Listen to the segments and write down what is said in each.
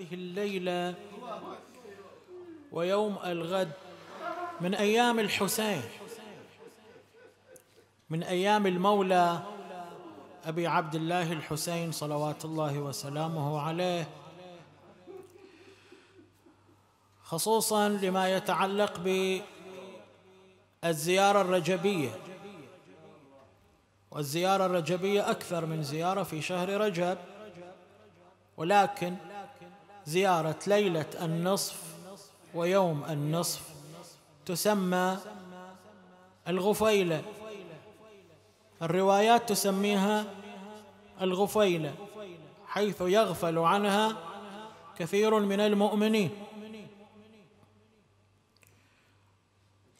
هذه الليلة ويوم الغد من أيام الحسين من أيام المولى أبي عبد الله الحسين صلوات الله وسلامه عليه خصوصا لما يتعلق بالزيارة الرجبية والزيارة الرجبية أكثر من زيارة في شهر رجب ولكن زيارة ليلة النصف ويوم النصف تسمى الغفيلة الروايات تسميها الغفيلة حيث يغفل عنها كثير من المؤمنين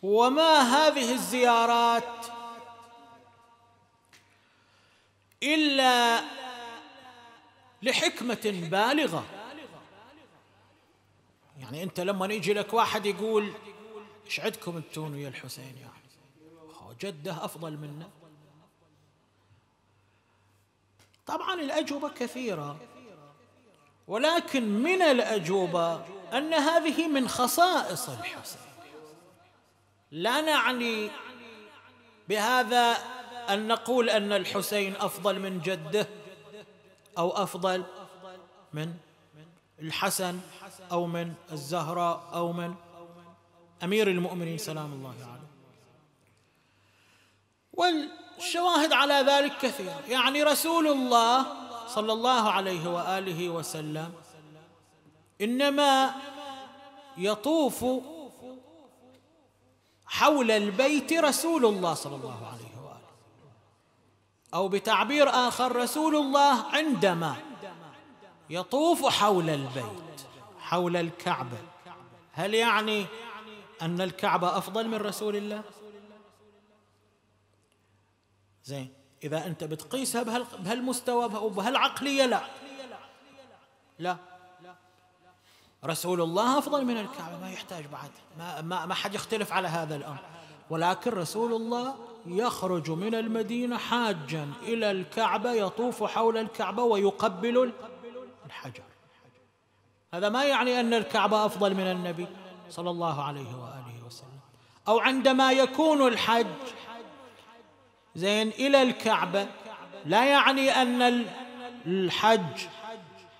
وما هذه الزيارات الا لحكمه بالغه يعني أنت لما يجي لك واحد يقول إيش عندكم أنتون ويا الحسين يعني جده أفضل منا طبعا الأجوبة كثيرة ولكن من الأجوبة أن هذه من خصائص الحسين لا نعني بهذا أن نقول أن الحسين أفضل من جده أو أفضل من الحسن أو من الزهراء أو من أمير المؤمنين سلام الله عليه والشواهد على ذلك كثيرة يعني رسول الله صلى الله عليه وآله وسلم إنما يطوف حول البيت رسول الله صلى الله عليه وآله أو بتعبير آخر رسول الله عندما يطوف حول البيت حول الكعبة هل يعني أن الكعبة أفضل من رسول الله زين إذا أنت بتقيسها بهالمستوى وبهالعقلية لا لا رسول الله أفضل من الكعبة ما يحتاج بعد ما, ما, ما حد يختلف على هذا الأمر ولكن رسول الله يخرج من المدينة حاجا إلى الكعبة يطوف حول الكعبة ويقبل الحجر هذا ما يعني أن الكعبة أفضل من النبي صلى الله عليه وآله وسلم أو عندما يكون الحج زين إلى الكعبة لا يعني أن الحج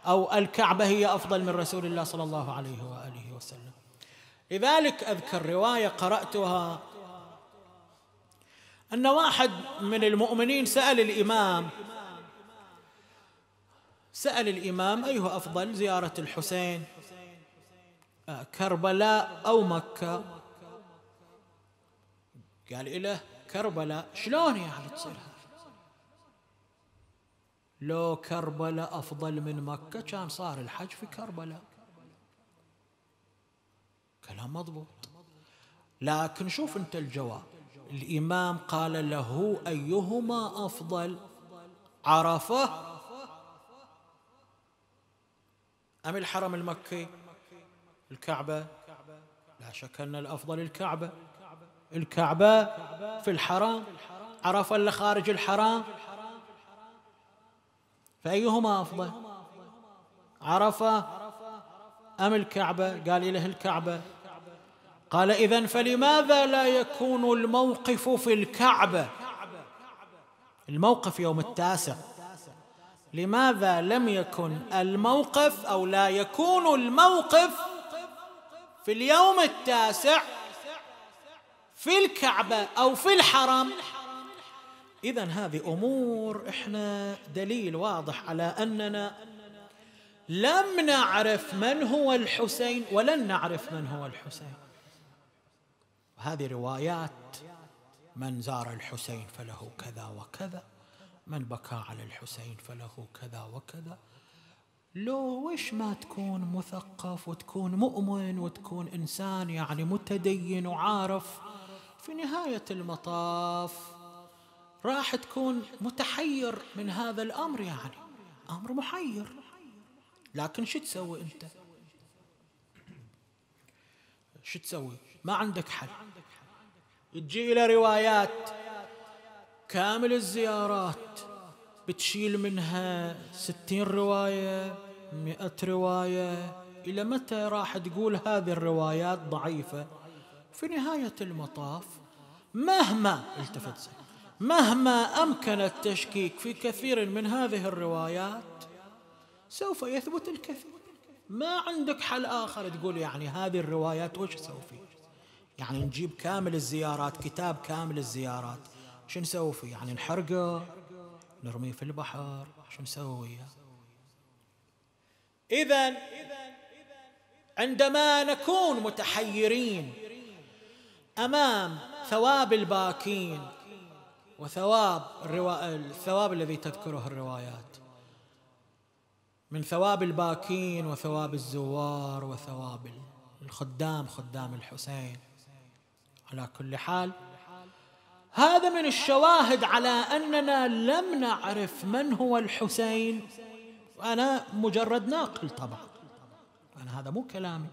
أو الكعبة هي أفضل من رسول الله صلى الله عليه وآله وسلم لذلك أذكر رواية قرأتها أن واحد من المؤمنين سأل الإمام سأل الإمام أيه أفضل زيارة الحسين آه، كربلاء أو مكة قال إله كربلاء شلون يعني تصير لو كربلاء أفضل من مكة كان صار الحج في كربلاء كلام مضبوط لكن شوف أنت الجواب الإمام قال له أيهما أفضل عرفه أم الحرم المكي الكعبة لا شك أن الأفضل الكعبة الكعبة في الحرام عرفا اللي خارج الحرام فأيهما أفضل عرفة أم الكعبة قال إله الكعبة قال إذا فلماذا لا يكون الموقف في الكعبة الموقف يوم التاسع لماذا لم يكن الموقف او لا يكون الموقف في اليوم التاسع في الكعبه او في الحرم اذا هذه امور احنا دليل واضح على اننا لم نعرف من هو الحسين ولن نعرف من هو الحسين وهذه روايات من زار الحسين فله كذا وكذا من بكى على الحسين فله كذا وكذا لو وش ما تكون مثقف وتكون مؤمن وتكون انسان يعني متدين وعارف في نهايه المطاف راح تكون متحير من هذا الامر يعني امر محير لكن شو تسوي انت شو تسوي ما عندك حل تجي الى روايات كامل الزيارات بتشيل منها ستين رواية مئة رواية إلى متى راح تقول هذه الروايات ضعيفة في نهاية المطاف مهما التفت مهما أمكن التشكيك في كثير من هذه الروايات سوف يثبت الكثير ما عندك حل آخر تقول يعني هذه الروايات وش أسوي يعني نجيب كامل الزيارات كتاب كامل الزيارات شو نسوي فيه يعني نحرقه نرميه في البحر شو نسوي إذا عندما نكون متحيرين أمام ثواب الباكين وثواب الروا... الثواب الذي تذكره الروايات من ثواب الباكين وثواب الزوار وثواب الخدام خدام الحسين على كل حال هذا من الشواهد على أننا لم نعرف من هو الحسين أنا مجرد ناقل طبعا أنا هذا مو كلامي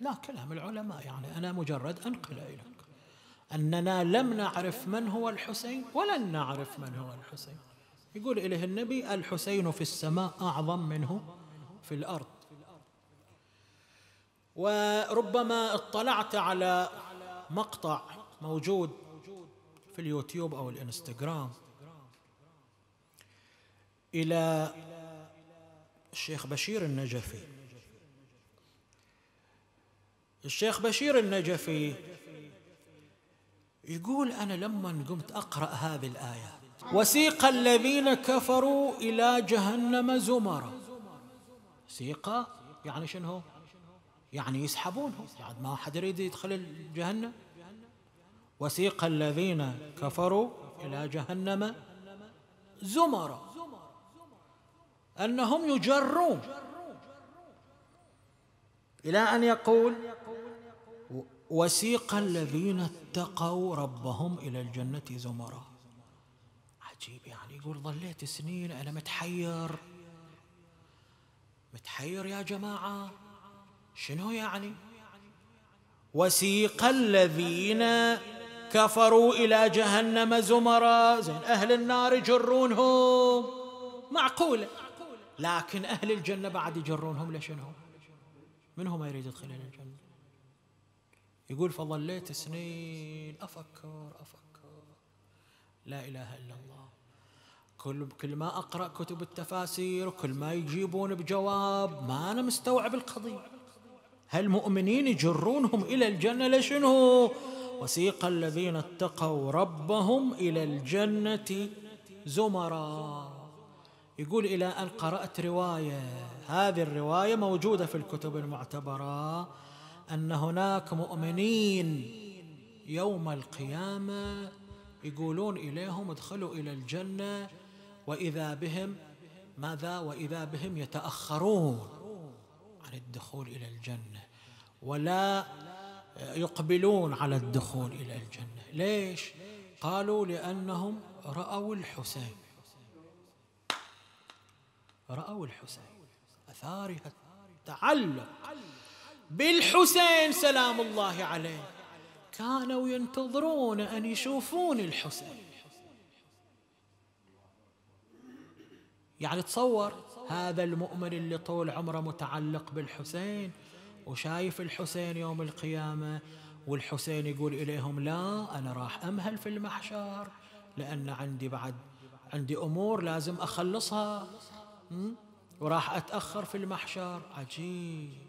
لا كلام العلماء يعني أنا مجرد أنقل إليك أننا لم نعرف من هو الحسين ولن نعرف من هو الحسين يقول إليه النبي الحسين في السماء أعظم منه في الأرض وربما اطلعت على مقطع موجود في اليوتيوب أو الإنستغرام إلى الشيخ بشير النجفي الشيخ بشير النجفي يقول أنا لما قمت أقرأ هذه الآية وسيق الذين كفروا إلى جهنم زمرا سيقة يعني شنو يعني يسحبونهم بعد يعني ما حد يريد يدخل جهنم وسيق الذين كفروا إلى جهنم زمرا أنهم يجرون إلى أن يقول وسيق الذين اتقوا ربهم إلى الجنة زمرا عجيب يعني يقول ظليت سنين أنا متحير متحير يا جماعة شنو يعني وسيق الذين كفروا إلى جهنم زمرا زين أهل النار يجرونهم معقولة لكن أهل الجنة بعد يجرونهم لشنهم من هو ما يريد يدخل إلى الجنة يقول فظليت سنين أفكر أفكر لا إله إلا الله كل كل ما أقرأ كتب التفاسير وكل ما يجيبون بجواب ما أنا مستوعب القضية هل مؤمنين يجرونهم إلى الجنة لشنو وسيق الذين اتقوا ربهم إلى الجنة زمرا يقول إلى أن قرأت رواية هذه الرواية موجودة في الكتب المعتبرة أن هناك مؤمنين يوم القيامة يقولون إليهم ادخلوا إلى الجنة وإذا بهم ماذا وإذا بهم يتأخرون عن الدخول إلى الجنة ولا يقبلون على الدخول إلى الجنة ليش؟ قالوا لأنهم رأوا الحسين رأوا الحسين أثارها التعلق بالحسين سلام الله عليه كانوا ينتظرون أن يشوفون الحسين يعني تصور هذا المؤمن اللي طول عمره متعلق بالحسين وشايف الحسين يوم القيامة والحسين يقول إليهم لا أنا راح أمهل في المحشر لأن عندي بعد عندي أمور لازم أخلصها وراح أتأخر في المحشر عجيب